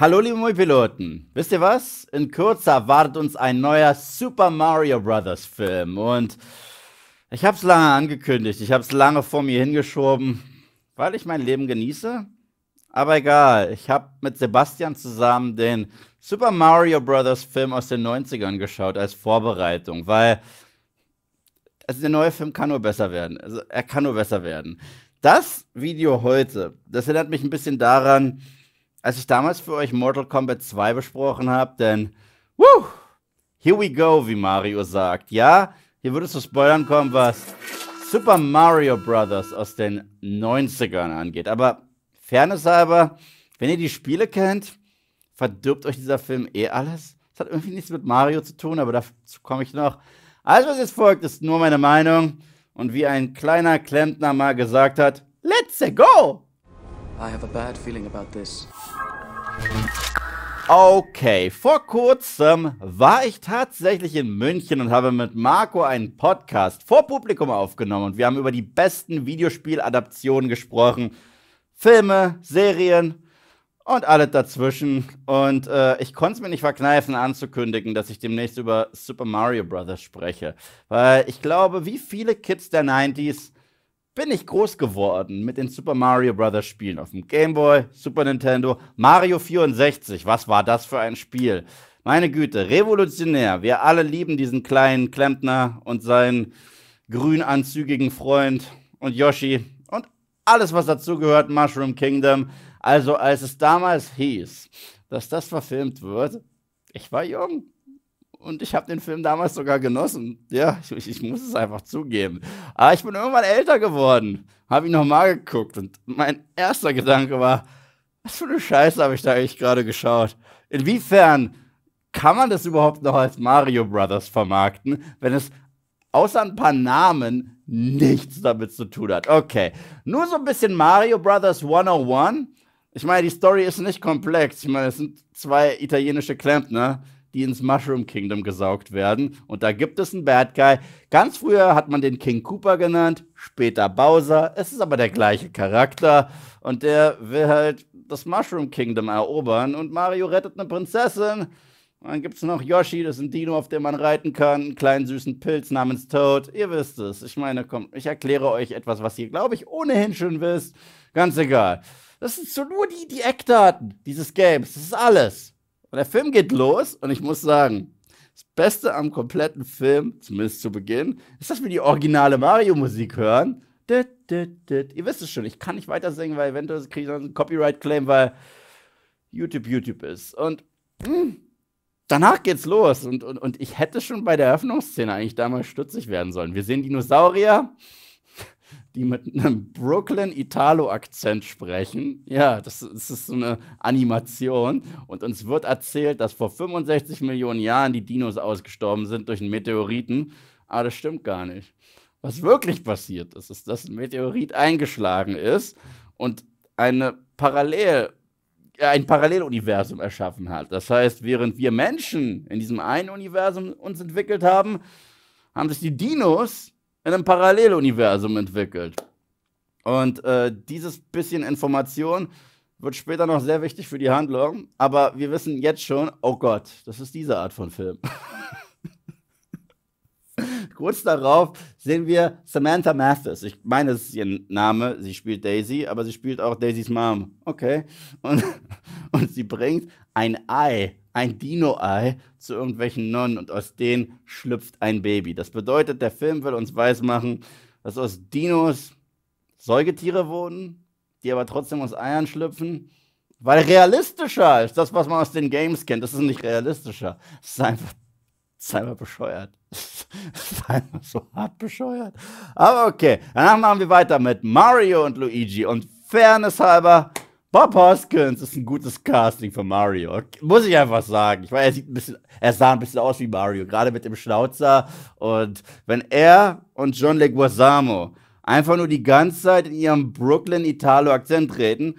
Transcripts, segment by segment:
Hallo liebe Moi-Piloten, wisst ihr was? In Kürze erwartet uns ein neuer Super Mario Brothers Film und ich habe es lange angekündigt, ich habe es lange vor mir hingeschoben, weil ich mein Leben genieße. Aber egal, ich habe mit Sebastian zusammen den Super Mario Brothers Film aus den 90ern geschaut als Vorbereitung, weil also der neue Film kann nur besser werden. Also er kann nur besser werden. Das Video heute, das erinnert mich ein bisschen daran, als ich damals für euch Mortal Kombat 2 besprochen habe, denn, wuh, here we go, wie Mario sagt. Ja, hier würde es zu Spoilern kommen, was Super Mario Bros. aus den 90ern angeht. Aber Fairness halber, wenn ihr die Spiele kennt, verdirbt euch dieser Film eh alles. Es hat irgendwie nichts mit Mario zu tun, aber dazu komme ich noch. Alles, was jetzt folgt, ist nur meine Meinung. Und wie ein kleiner Klempner mal gesagt hat, let's go! I have a bad feeling about this. Okay, vor kurzem war ich tatsächlich in München und habe mit Marco einen Podcast vor Publikum aufgenommen und wir haben über die besten Videospieladaptionen gesprochen. Filme, Serien und alles dazwischen. Und äh, ich konnte es mir nicht verkneifen anzukündigen, dass ich demnächst über Super Mario Bros. spreche. Weil ich glaube, wie viele Kids der 90s bin ich groß geworden mit den Super Mario Bros. Spielen auf dem Game Boy, Super Nintendo, Mario 64. Was war das für ein Spiel? Meine Güte, revolutionär. Wir alle lieben diesen kleinen Klempner und seinen grünanzügigen Freund und Yoshi und alles, was dazugehört, Mushroom Kingdom. Also als es damals hieß, dass das verfilmt wird, ich war jung und ich habe den Film damals sogar genossen. Ja, ich, ich, muss es einfach zugeben. Aber ich bin irgendwann älter geworden, habe ihn nochmal geguckt und mein erster Gedanke war, was für eine Scheiße habe ich da eigentlich gerade geschaut? Inwiefern kann man das überhaupt noch als Mario Brothers vermarkten, wenn es außer ein paar Namen nichts damit zu tun hat? Okay, nur so ein bisschen Mario Brothers 101. Ich meine, die Story ist nicht komplex. Ich meine, es sind zwei italienische Klempner, die ins Mushroom Kingdom gesaugt werden. Und da gibt es einen Bad Guy. Ganz früher hat man den King Cooper genannt, später Bowser. Es ist aber der gleiche Charakter. Und der will halt das Mushroom Kingdom erobern. Und Mario rettet eine Prinzessin. Und dann gibt es noch Yoshi, das ist ein Dino, auf dem man reiten kann. Einen kleinen süßen Pilz namens Toad. Ihr wisst es. Ich meine, komm, ich erkläre euch etwas, was ihr, glaube ich, ohnehin schon wisst. Ganz egal. Das sind so nur die, die Eckdaten dieses Games. Das ist alles. Und der Film geht los und ich muss sagen, das Beste am kompletten Film, zumindest zu Beginn, ist, dass wir die originale Mario-Musik hören. Dit, dit, dit. Ihr wisst es schon, ich kann nicht weiter singen, weil eventuell kriege ich sonst einen Copyright-Claim, weil YouTube YouTube ist. Und mh, hm, danach geht's los. Und, und, und ich hätte schon bei der Eröffnungsszene eigentlich damals stutzig werden sollen. Wir sehen Dinosaurier, die mit einem Brooklyn-Italo-Akzent sprechen. Ja, das, das, ist so eine Animation. Und uns wird erzählt, dass vor 65 Millionen Jahren die Dinos ausgestorben sind durch einen Meteoriten. Aber ah, das stimmt gar nicht. Was wirklich passiert ist, ist, dass ein Meteorit eingeschlagen ist und eine Parallel, äh, ein Paralleluniversum erschaffen hat. Das heißt, während wir Menschen in diesem einen Universum uns entwickelt haben, haben sich die Dinos in einem Paralleluniversum entwickelt. Und äh, dieses bisschen Information wird später noch sehr wichtig für die Handlung, aber wir wissen jetzt schon, oh Gott, das ist diese Art von Film. Kurz darauf sehen wir Samantha Mathis. Ich meine, es ist ihr Name. Sie spielt Daisy, aber sie spielt auch Daisys Mom. Okay. Und, und sie bringt ein Ei ein Dino-Ei zu irgendwelchen Nonnen und aus denen schlüpft ein Baby. Das bedeutet, der Film will uns weismachen, dass aus Dinos Säugetiere wurden, die aber trotzdem aus Eiern schlüpfen, weil realistischer als das, was man aus den Games kennt. Das ist nicht realistischer. Es ist einfach, das ist einfach bescheuert. Das ist einfach so hart bescheuert. Aber okay, danach machen wir weiter mit Mario und Luigi. Und fairness halber Bob Hoskins ist ein gutes Casting für Mario. Muss ich einfach sagen. Ich meine, er, sieht ein bisschen, er sah ein bisschen aus wie Mario, gerade mit dem Schnauzer. Und wenn er und John Leguizamo einfach nur die ganze Zeit in ihrem Brooklyn-Italo-Akzent reden,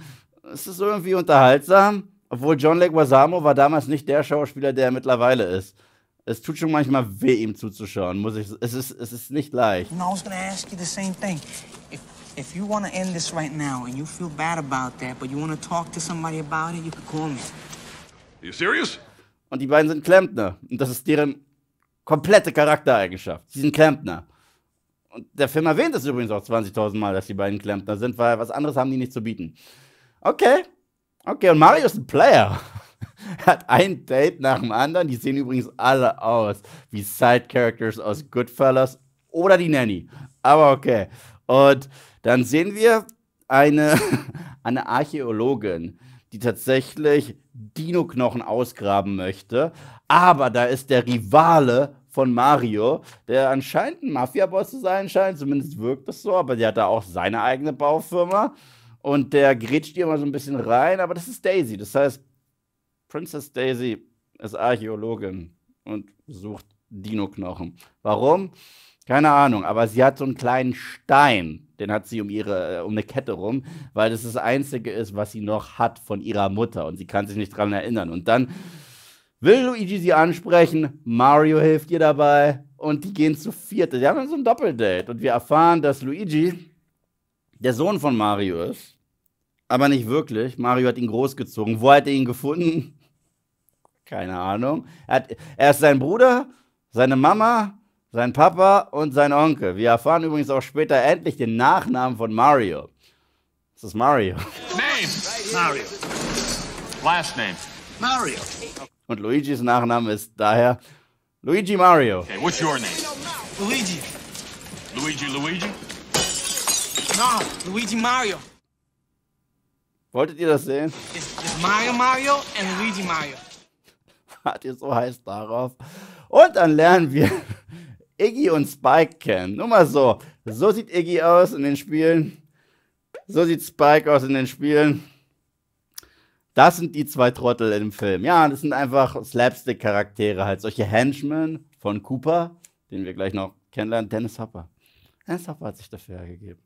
ist es irgendwie unterhaltsam. Obwohl John Leguizamo war damals nicht der Schauspieler, der er mittlerweile ist. Es tut schon manchmal weh, ihm zuzuschauen. Muss ich, es, ist, es ist nicht leicht. No, I was gonna ask you If you want to end this right now and you feel bad about that, but you want to talk to somebody about it, you can call me. Are you serious? Und die beiden sind Klempner. Und das ist deren komplette Charaktereigenschaft. Sie sind Klempner. Und der Film erwähnt es übrigens auch 20.000 Mal, dass die beiden Klempner sind, weil was anderes haben die nicht zu bieten. Okay. Okay, und Mario ist ein Player. er hat ein Date nach dem anderen. Die sehen übrigens alle aus wie Side-Characters aus Goodfellas oder die Nanny. Aber okay. Und dann sehen wir eine, eine Archäologin, die tatsächlich Dino-Knochen ausgraben möchte. Aber da ist der Rivale von Mario, der anscheinend ein Mafia-Boss zu sein scheint, zumindest wirkt das so, aber der hat da auch seine eigene Baufirma. Und der grätscht ihr mal so ein bisschen rein, aber das ist Daisy. Das heißt, Princess Daisy ist Archäologin und sucht Dino-Knochen. Warum? Keine Ahnung, aber sie hat so einen kleinen Stein, den hat sie um ihre äh, um eine Kette rum, weil das das einzige ist, was sie noch hat von ihrer Mutter und sie kann sich nicht dran erinnern und dann will Luigi sie ansprechen, Mario hilft ihr dabei und die gehen zu vierte. Die haben dann so ein Doppeldate und wir erfahren, dass Luigi der Sohn von Mario ist, aber nicht wirklich. Mario hat ihn großgezogen. Wo hat er ihn gefunden? Keine Ahnung. Er, hat, er ist sein Bruder, seine Mama sein Papa und sein Onkel. Wir erfahren übrigens auch später endlich den Nachnamen von Mario. Das ist Mario. Name Mario. Last name Mario. Und Luigis Nachname ist daher Luigi Mario. Okay, what's your name? Luigi. Luigi Luigi? No, Luigi Mario. Wolltet ihr das sehen? It's, Mario Mario and Luigi Mario. Wart ihr so heiß darauf? Und dann lernen wir Iggy und Spike kennen. Nur mal so. So sieht Iggy aus in den Spielen. So sieht Spike aus in den Spielen. Das sind die zwei Trottel im Film. Ja, das sind einfach Slapstick-Charaktere, halt solche Henchmen von Cooper, den wir gleich noch kennenlernen, Dennis Hopper. Dennis Hopper hat sich dafür hergegeben.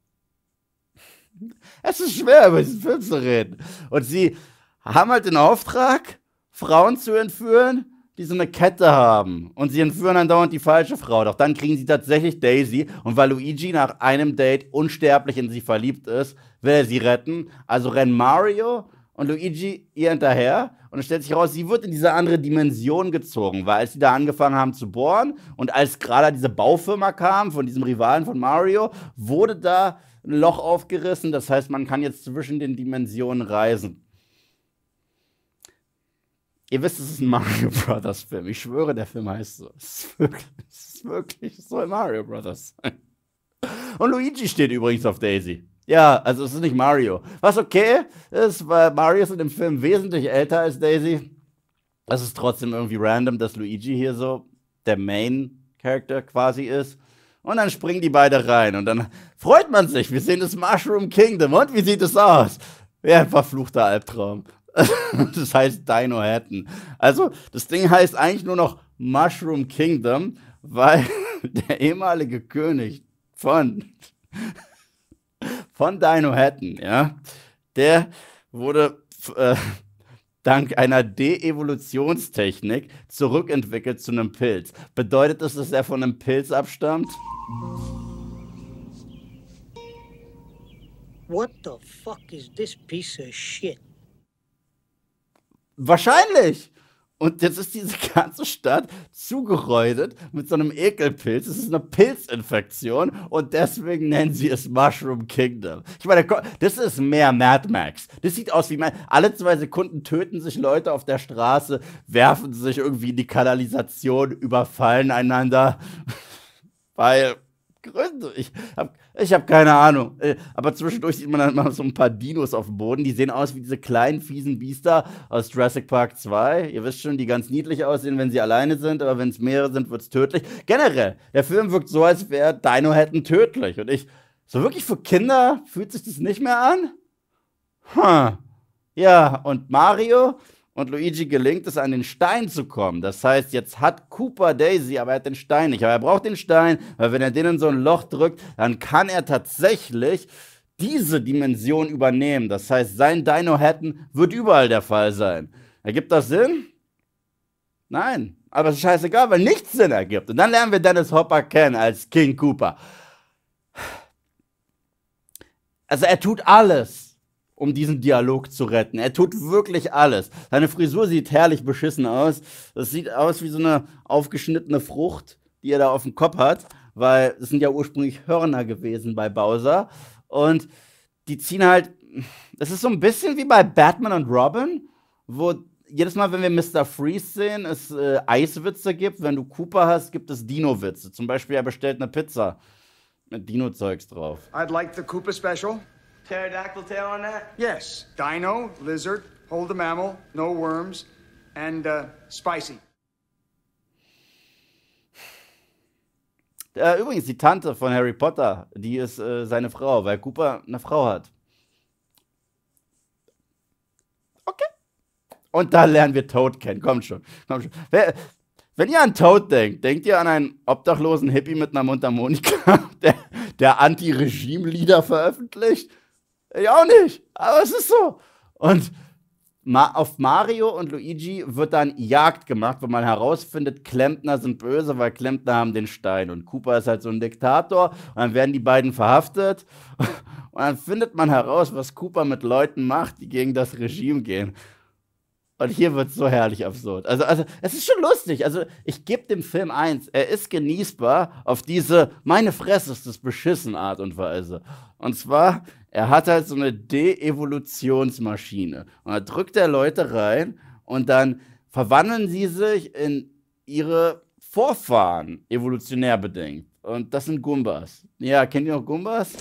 Es ist schwer, über diesen Film zu reden. Und sie haben halt den Auftrag, Frauen zu entführen, die so eine Kette haben und sie entführen andauernd die falsche Frau. Doch dann kriegen sie tatsächlich Daisy und weil Luigi nach einem Date unsterblich in sie verliebt ist, will er sie retten. Also rennen Mario und Luigi ihr hinterher und es stellt sich heraus, sie wird in diese andere Dimension gezogen, weil als sie da angefangen haben zu bohren und als gerade diese Baufirma kam von diesem Rivalen von Mario, wurde da ein Loch aufgerissen. Das heißt, man kann jetzt zwischen den Dimensionen reisen. Ihr wisst, es ist ein Mario Brothers Film. Ich schwöre, der Film heißt so. Es ist wirklich, es ist wirklich so Mario Brothers. Und Luigi steht übrigens auf Daisy. Ja, also es ist nicht Mario. Was okay ist, weil Mario ist in dem Film wesentlich älter als Daisy. Es ist trotzdem irgendwie random, dass Luigi hier so der Main-Character quasi ist. Und dann springen die beide rein und dann freut man sich. Wir sehen das Mushroom Kingdom und wie sieht es aus? Ja, ein verfluchter Albtraum. das heißt Dino Hatton. Also, das Ding heißt eigentlich nur noch Mushroom Kingdom, weil der ehemalige König von, von Dino Hatton, ja, der wurde äh, dank einer De-Evolutionstechnik zurückentwickelt zu einem Pilz. Bedeutet das, dass er von einem Pilz abstammt? What the fuck is this piece of shit? Wahrscheinlich. Und jetzt ist diese ganze Stadt zugeräutet mit so einem Ekelpilz. Es ist eine Pilzinfektion und deswegen nennen sie es Mushroom Kingdom. Ich meine, das ist mehr Mad Max. Das sieht aus wie Alle zwei Sekunden töten sich Leute auf der Straße, werfen sich irgendwie in die Kanalisation, überfallen einander. Weil Gründe. Ich habe ich hab keine Ahnung. Äh, aber zwischendurch sieht man dann mal so ein paar Dinos auf dem Boden. Die sehen aus wie diese kleinen, fiesen Biester aus Jurassic Park 2. Ihr wisst schon, die ganz niedlich aussehen, wenn sie alleine sind, aber wenn es mehrere sind, wird es tödlich. Generell, der Film wirkt so, als wäre Dino hätten tödlich. Und ich, so wirklich für Kinder fühlt sich das nicht mehr an? Hm. Ja, und Mario? und Luigi gelingt es, an den Stein zu kommen. Das heißt, jetzt hat Cooper Daisy, aber er hat den Stein nicht. Aber er braucht den Stein, weil wenn er den in so ein Loch drückt, dann kann er tatsächlich diese Dimension übernehmen. Das heißt, sein Dino Hatten wird überall der Fall sein. Ergibt das Sinn? Nein. Aber es ist scheißegal, weil nichts Sinn ergibt. Und dann lernen wir Dennis Hopper kennen als King Cooper. Also er tut alles um diesen Dialog zu retten. Er tut wirklich alles. Seine Frisur sieht herrlich beschissen aus. Das sieht aus wie so eine aufgeschnittene Frucht, die er da auf dem Kopf hat, weil es sind ja ursprünglich Hörner gewesen bei Bowser. Und die ziehen halt. Es ist so ein bisschen wie bei Batman und Robin, wo jedes Mal, wenn wir Mr. Freeze sehen, es äh, Eiswitze gibt. Wenn du Cooper hast, gibt es Dino-Witze. Zum Beispiel, er bestellt eine Pizza mit Dino-Zeugs drauf. I'd like the Cooper Special pterodactyl tail on that? Yes. Dino, lizard, hold the mammal, no worms, and uh, spicy. Äh, übrigens, die Tante von Harry Potter, die ist äh, seine Frau, weil Cooper eine Frau hat. Okay. Und da lernen wir Toad kennen. Kommt schon. Kommt schon. Wer, wenn ihr an Toad denkt, denkt ihr an einen obdachlosen Hippie mit einer Mundharmonika, der, der Anti-Regime-Lieder veröffentlicht? Ich auch nicht, aber es ist so. Und Ma auf Mario und Luigi wird dann Jagd gemacht, wo man herausfindet, Klempner sind böse, weil Klempner haben den Stein. Und Cooper ist halt so ein Diktator. Und dann werden die beiden verhaftet. Und dann findet man heraus, was Cooper mit Leuten macht, die gegen das Regime gehen. Und hier wird es so herrlich absurd. Also, also, es ist schon lustig. Also, ich gebe dem Film eins. Er ist genießbar auf diese, meine Fresse ist das beschissen Art und Weise. Und zwar, er hat halt so eine De-Evolutionsmaschine. Und da drückt er Leute rein und dann verwandeln sie sich in ihre Vorfahren, evolutionär bedingt. Und das sind Gumbas. Ja, kennt ihr noch Gumbas?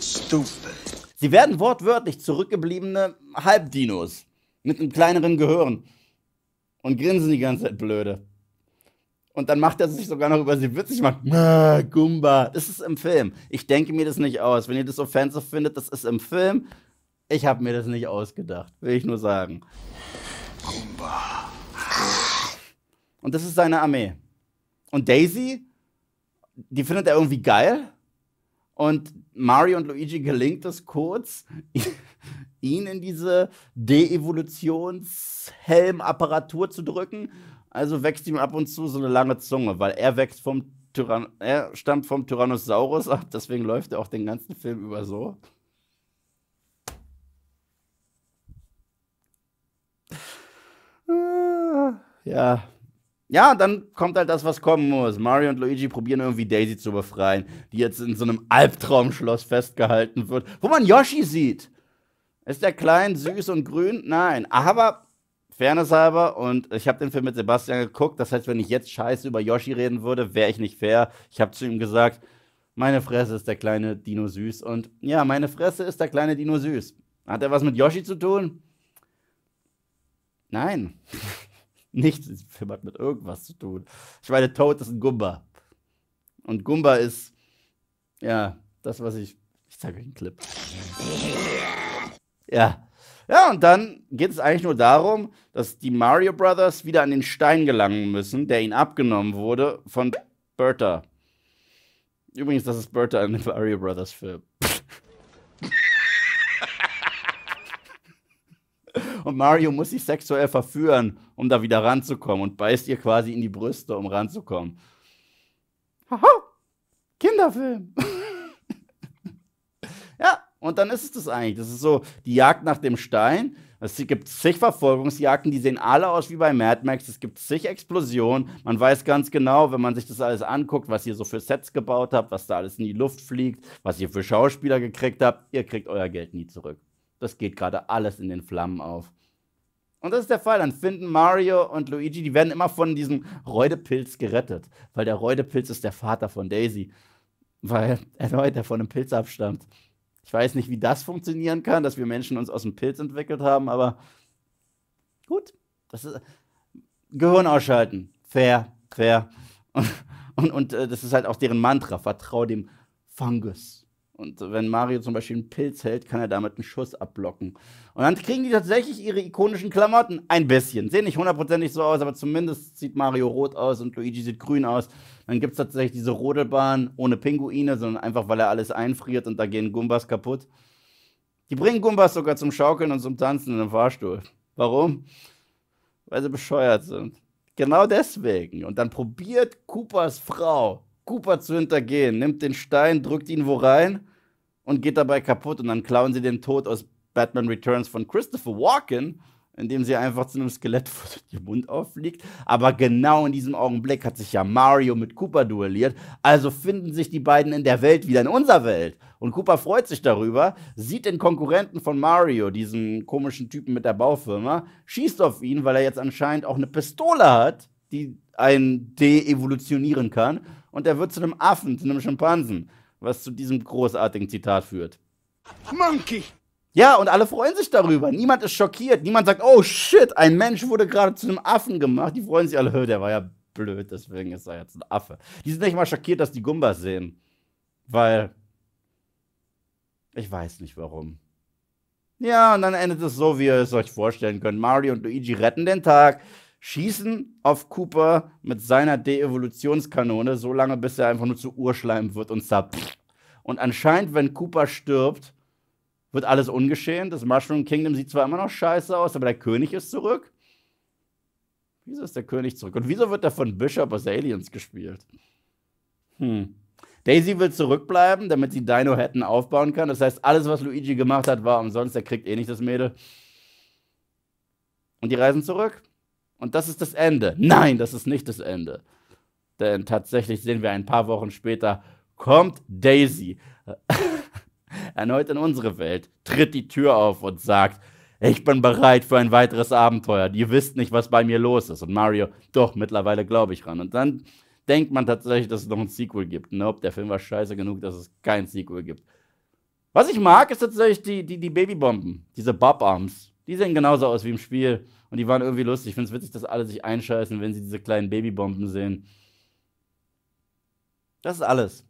Stupid. Sie werden wortwörtlich zurückgebliebene Halbdinos mit einem kleineren Gehirn und grinsen die ganze Zeit blöde. Und dann macht er sich sogar noch über sie witzig, macht, Gumba. Das ist im Film. Ich denke mir das nicht aus. Wenn ihr das offensive findet, das ist im Film. Ich habe mir das nicht ausgedacht, will ich nur sagen. Gumba. Und das ist seine Armee. Und Daisy, die findet er irgendwie geil. Und Mario und Luigi gelingt es kurz, ihn in diese De-Evolutions-Helm-Apparatur zu drücken. Also wächst ihm ab und zu so eine lange Zunge, weil er wächst vom Tyrann er stammt vom Tyrannosaurus ab, deswegen läuft er auch den ganzen Film über so. Ja. Ja, dann kommt halt das, was kommen muss. Mario und Luigi probieren irgendwie Daisy zu befreien, die jetzt in so einem Albtraumschloss festgehalten wird, wo man Yoshi sieht. Ist der klein, süß und grün? Nein. Aber Fairness halber, und ich habe den Film mit Sebastian geguckt, das heißt, wenn ich jetzt scheiße über Yoshi reden würde, wäre ich nicht fair. Ich habe zu ihm gesagt, meine Fresse ist der kleine Dino süß und ja, meine Fresse ist der kleine Dino süß. Hat er was mit Yoshi zu tun? Nein. Nichts. Dieser Film hat mit irgendwas zu tun. Ich meine, Toad ist ein Gumba. Und Gumba ist, ja, das, was ich. Ich zeige euch einen Clip. Ja. Ja, und dann geht es eigentlich nur darum, dass die Mario Brothers wieder an den Stein gelangen müssen, der ihnen abgenommen wurde von Bertha. Übrigens, das ist Bertha in dem Mario Brothers Film. und Mario muss sich sexuell verführen, um da wieder ranzukommen und beißt ihr quasi in die Brüste, um ranzukommen. Haha, Kinderfilm. Und dann ist es das eigentlich. Das ist so die Jagd nach dem Stein. Es gibt zig Verfolgungsjagden, die sehen alle aus wie bei Mad Max. Es gibt zig Explosionen. Man weiß ganz genau, wenn man sich das alles anguckt, was ihr so für Sets gebaut habt, was da alles in die Luft fliegt, was ihr für Schauspieler gekriegt habt, ihr kriegt euer Geld nie zurück. Das geht gerade alles in den Flammen auf. Und das ist der Fall. Dann finden Mario und Luigi, die werden immer von diesem Reudepilz gerettet, weil der Reudepilz ist der Vater von Daisy, weil er heute von einem Pilz abstammt. Ich weiß nicht, wie das funktionieren kann, dass wir Menschen uns aus dem Pilz entwickelt haben, aber gut, das ist Gehirn ausschalten. Fair, fair. Und, und, und äh, das ist halt auch deren Mantra. Vertrau dem Fungus. Und wenn Mario zum Beispiel einen Pilz hält, kann er damit einen Schuss abblocken. Und dann kriegen die tatsächlich ihre ikonischen Klamotten ein bisschen. Sehen nicht hundertprozentig so aus, aber zumindest sieht Mario rot aus und Luigi sieht grün aus. Dann gibt es tatsächlich diese Rodelbahn ohne Pinguine, sondern einfach, weil er alles einfriert und da gehen Gumbas kaputt. Die bringen Gumbas sogar zum Schaukeln und zum Tanzen in den Fahrstuhl. Warum? Weil sie bescheuert sind. Genau deswegen. Und dann probiert Coopers Frau Cooper zu hintergehen, nimmt den Stein, drückt ihn wo rein und geht dabei kaputt. Und dann klauen sie den Tod aus Batman Returns von Christopher Walken, indem sie einfach zu einem Skelett vor den Mund auffliegt. Aber genau in diesem Augenblick hat sich ja Mario mit Cooper duelliert. Also finden sich die beiden in der Welt wieder in unserer Welt. Und Cooper freut sich darüber, sieht den Konkurrenten von Mario, diesen komischen Typen mit der Baufirma, schießt auf ihn, weil er jetzt anscheinend auch eine Pistole hat, die einen de-evolutionieren kann und er wird zu einem Affen, zu einem Schimpansen, was zu diesem großartigen Zitat führt. Monkey! Ja, und alle freuen sich darüber. Niemand ist schockiert. Niemand sagt, oh shit, ein Mensch wurde gerade zu einem Affen gemacht. Die freuen sich alle, der war ja blöd, deswegen ist er jetzt ein Affe. Die sind nicht mal schockiert, dass die Gumbas sehen. Weil. Ich weiß nicht warum. Ja, und dann endet es so, wie ihr es euch vorstellen könnt. Mario und Luigi retten den Tag schießen auf Cooper mit seiner De-Evolutionskanone, so lange, bis er einfach nur zu Urschleim wird und zapp. Und anscheinend, wenn Cooper stirbt, wird alles ungeschehen. Das Mushroom Kingdom sieht zwar immer noch scheiße aus, aber der König ist zurück. Wieso ist der König zurück? Und wieso wird er von Bishop aus Aliens gespielt? Hm. Daisy will zurückbleiben, damit sie Dino hätten aufbauen kann. Das heißt, alles, was Luigi gemacht hat, war umsonst. Er kriegt eh nicht das Mädel. Und die reisen zurück. Und das ist das Ende. Nein, das ist nicht das Ende. Denn tatsächlich sehen wir ein paar Wochen später, kommt Daisy äh, erneut in unsere Welt, tritt die Tür auf und sagt, ich bin bereit für ein weiteres Abenteuer. Ihr wisst nicht, was bei mir los ist. Und Mario, doch, mittlerweile glaube ich ran. Und dann denkt man tatsächlich, dass es noch ein Sequel gibt. Nope, der Film war scheiße genug, dass es kein Sequel gibt. Was ich mag, ist tatsächlich die, die, die Babybomben, diese Bob-Arms. Die sehen genauso aus wie im Spiel. Und die waren irgendwie lustig. Ich finde es witzig, dass alle sich einscheißen, wenn sie diese kleinen Babybomben sehen. Das ist alles.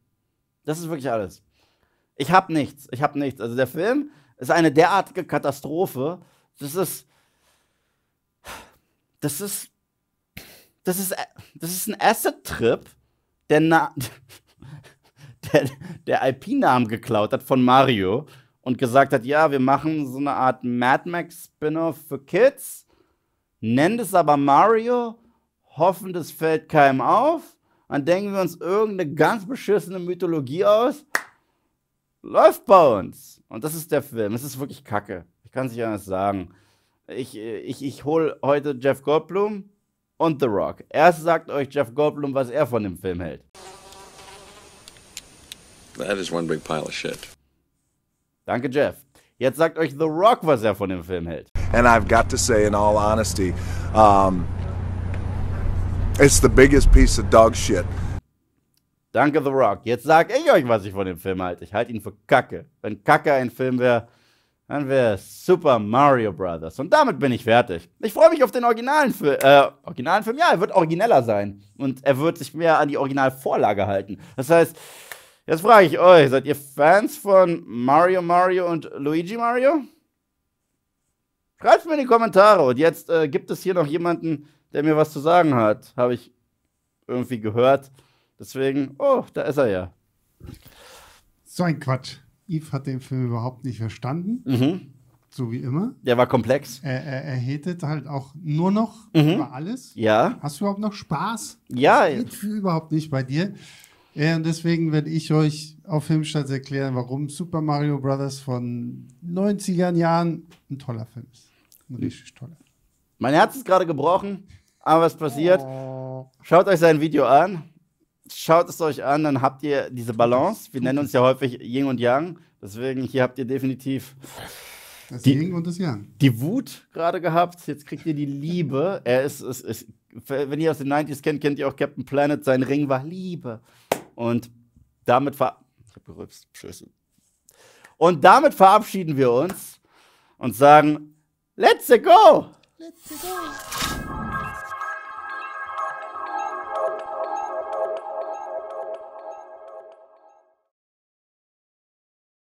Das ist wirklich alles. Ich habe nichts. Ich habe nichts. Also der Film ist eine derartige Katastrophe. Das ist. Das ist. Das ist, das ist ein asset trip der, der, der IP-Namen geklaut hat von Mario und gesagt hat, ja, wir machen so eine Art Mad Max Spin-off für Kids, nennen es aber Mario, hoffen, das fällt keinem auf, dann denken wir uns irgendeine ganz beschissene Mythologie aus, läuft bei uns. Und das ist der Film. Es ist wirklich Kacke. Ich kann es nicht anders sagen. Ich, ich, ich hole heute Jeff Goldblum und The Rock. Erst sagt euch Jeff Goldblum, was er von dem Film hält. That is one big pile of shit. Danke, Jeff. Jetzt sagt euch The Rock, was er von dem Film hält. And I've got to say, in all honesty, um, it's the biggest piece of dog shit. Danke, The Rock. Jetzt sag ich euch, was ich von dem Film halte. Ich halte ihn für Kacke. Wenn Kacke ein Film wäre, dann wäre es Super Mario Brothers. Und damit bin ich fertig. Ich freue mich auf den originalen Film. Äh, originalen Film? Ja, er wird origineller sein. Und er wird sich mehr an die Originalvorlage halten. Das heißt, Jetzt frage ich euch, seid ihr Fans von Mario Mario und Luigi Mario? Schreibt mir in die Kommentare. Und jetzt äh, gibt es hier noch jemanden, der mir was zu sagen hat. Habe ich irgendwie gehört. Deswegen, oh, da ist er ja. So ein Quatsch. Yves hat den Film überhaupt nicht verstanden. Mhm. So wie immer. Der war komplex. Er, er, er hatet halt auch nur noch mhm. über alles. Ja. Hast du überhaupt noch Spaß? Ja. Das geht überhaupt nicht bei dir. Ja, und deswegen werde ich euch auf Filmstarts erklären, warum Super Mario Bros. von 90ern Jahren ein toller Film ist. Ein hm. richtig toller. Mein Herz ist gerade gebrochen, aber was passiert? Oh. Schaut euch sein Video an. Schaut es euch an, dann habt ihr diese Balance. Wir nennen uns ja häufig Ying und Yang. Deswegen hier habt ihr definitiv das die, Yin und das Yang. Die Wut gerade gehabt, jetzt kriegt ihr die Liebe. Er ist, ist, ist wenn ihr aus den 90s kennt, kennt ihr auch Captain Planet. Sein Ring war Liebe. Und damit, ver und damit verabschieden wir uns und sagen, let's go! Let's go!